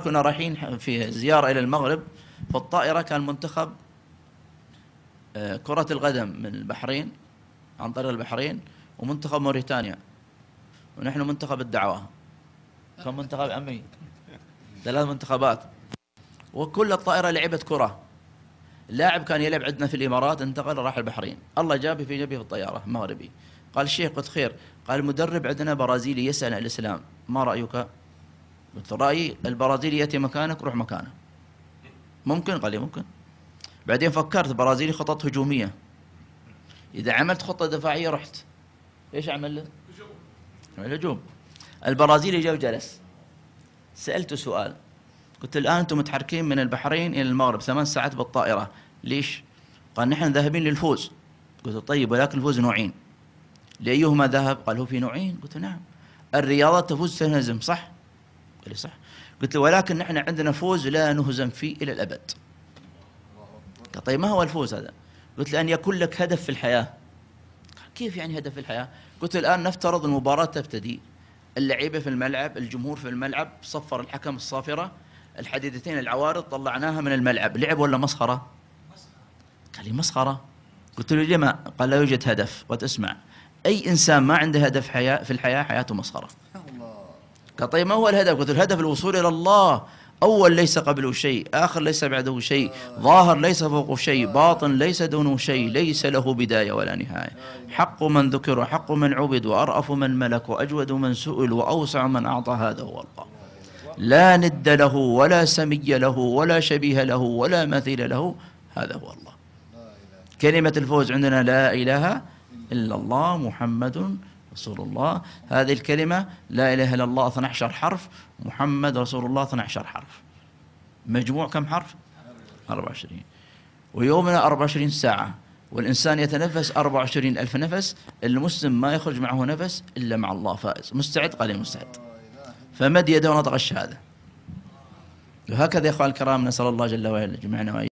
كنا رايحين في زيارة إلى المغرب فالطائرة كان منتخب آه، كرة القدم من البحرين عن طريق البحرين ومنتخب موريتانيا ونحن منتخب الدعوة كان منتخب عمي ثلاث منتخبات وكل الطائرة لعبت كرة لاعب كان يلعب عندنا في الإمارات انتقل راح البحرين الله جابي في جبي في الطيارة مغربي قال الشيخ قلت خير قال مدرب عندنا برازيلي يسأل عن الإسلام ما رأيك قلت رأيي البرازيلي يأتي مكانك روح مكانه ممكن قال لي ممكن بعدين فكرت برازيلي خطط هجومية إذا عملت خطة دفاعية رحت إيش أعمل له؟ عمل هجوم البرازيلي جاء وجلس سألته سؤال قلت الآن أنتم متحركين من البحرين إلى المغرب ثمان ساعات بالطائرة ليش؟ قال نحن ذاهبين للفوز قلت طيب ولكن الفوز نوعين لأيهما ذهب؟ قال هو في نوعين قلت نعم الرياضة تفوز تنهزم صح قال لي صح قلت له ولكن نحن عندنا فوز لا نهزم فيه إلى الأبد قال طيب ما هو الفوز هذا قلت له أن يكون لك هدف في الحياة قال كيف يعني هدف في الحياة قلت له الآن نفترض المباراة تبتدي اللعيبة في الملعب الجمهور في الملعب صفر الحكم الصافرة الحديدتين العوارض طلعناها من الملعب لعب ولا مسخرة قال لي مسخرة قلت له لما قال لا يوجد هدف وتسمع أي إنسان ما عنده هدف حياة في الحياة حياته مسخرة قال طيب ما هو الهدف قلت الهدف الوصول إلى الله أول ليس قبله شيء آخر ليس بعده شيء ظاهر ليس فوقه شيء باطن ليس دونه شيء ليس له بداية ولا نهاية حق من ذكر وحق من عبد وأرأف من ملك وأجود من سئل وأوسع من أعطى هذا هو الله لا ند له ولا سمي له ولا شبيه له ولا مثيل له هذا هو الله كلمة الفوز عندنا لا إله إلا الله محمد رسول الله هذه الكلمة لا إله إلا الله 12 حرف محمد رسول الله 12 حرف مجموع كم حرف 24 ويومنا 24 ساعة والإنسان يتنفس 24 ألف نفس المسلم ما يخرج معه نفس إلا مع الله فائز مستعد قال مستعد فمد يده ونطق الشهادة وهكذا يا أخوان الكرام نسأل الله جل وعلا جميعنا